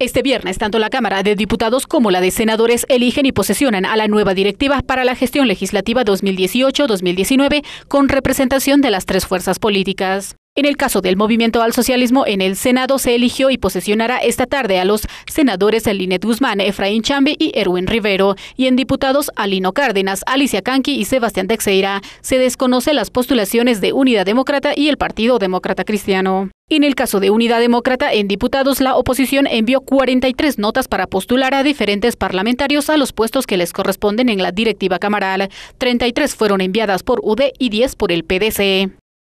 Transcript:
Este viernes, tanto la Cámara de Diputados como la de Senadores eligen y posesionan a la nueva directiva para la gestión legislativa 2018-2019 con representación de las tres fuerzas políticas. En el caso del movimiento al socialismo, en el Senado se eligió y posesionará esta tarde a los senadores Eline Guzmán, Efraín Chambe y Erwin Rivero, y en diputados Alino Cárdenas, Alicia Canqui y Sebastián Teixeira. Se desconoce las postulaciones de Unidad Demócrata y el Partido Demócrata Cristiano. En el caso de Unidad Demócrata en diputados, la oposición envió 43 notas para postular a diferentes parlamentarios a los puestos que les corresponden en la directiva camaral. 33 fueron enviadas por UD e y 10 por el PDC.